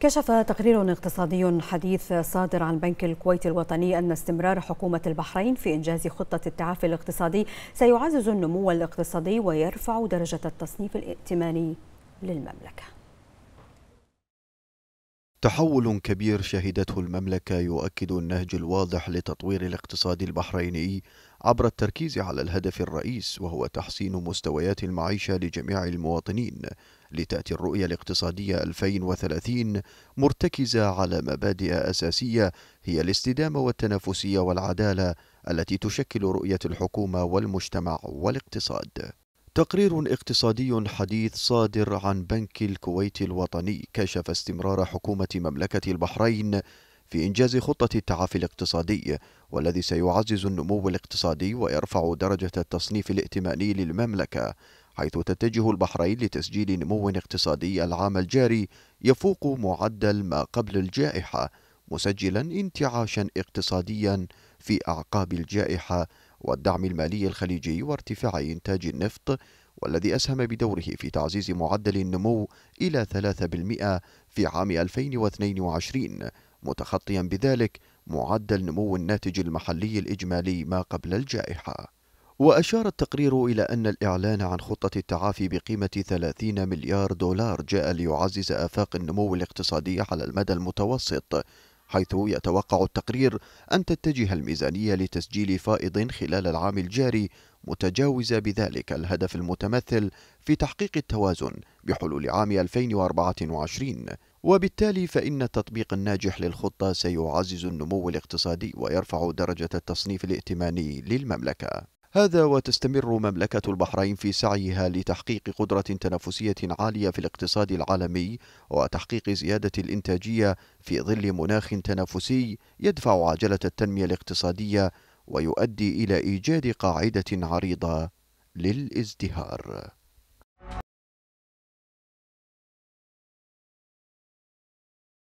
كشف تقرير اقتصادي حديث صادر عن بنك الكويت الوطني أن استمرار حكومة البحرين في إنجاز خطة التعافي الاقتصادي سيعزز النمو الاقتصادي ويرفع درجة التصنيف الائتماني للمملكة تحول كبير شهدته المملكة يؤكد النهج الواضح لتطوير الاقتصاد البحريني عبر التركيز على الهدف الرئيس وهو تحسين مستويات المعيشة لجميع المواطنين لتأتي الرؤية الاقتصادية 2030 مرتكزة على مبادئ أساسية هي الاستدامة والتنافسية والعدالة التي تشكل رؤية الحكومة والمجتمع والاقتصاد. تقرير اقتصادي حديث صادر عن بنك الكويت الوطني كشف استمرار حكومة مملكة البحرين في إنجاز خطة التعافي الاقتصادي والذي سيعزز النمو الاقتصادي ويرفع درجة التصنيف الائتماني للمملكة حيث تتجه البحرين لتسجيل نمو اقتصادي العام الجاري يفوق معدل ما قبل الجائحة مسجلا انتعاشا اقتصاديا في أعقاب الجائحة والدعم المالي الخليجي وارتفاع إنتاج النفط والذي أسهم بدوره في تعزيز معدل النمو إلى 3% في عام 2022 متخطيا بذلك معدل نمو الناتج المحلي الإجمالي ما قبل الجائحة وأشار التقرير إلى أن الإعلان عن خطة التعافي بقيمة 30 مليار دولار جاء ليعزز آفاق النمو الاقتصادي على المدى المتوسط حيث يتوقع التقرير أن تتجه الميزانية لتسجيل فائض خلال العام الجاري متجاوزة بذلك الهدف المتمثل في تحقيق التوازن بحلول عام 2024 وبالتالي فإن التطبيق الناجح للخطة سيعزز النمو الاقتصادي ويرفع درجة التصنيف الائتماني للمملكة هذا وتستمر مملكة البحرين في سعيها لتحقيق قدرة تنافسية عالية في الاقتصاد العالمي وتحقيق زيادة الإنتاجية في ظل مناخ تنافسي يدفع عجلة التنمية الاقتصادية ويؤدي إلى إيجاد قاعدة عريضة للازدهار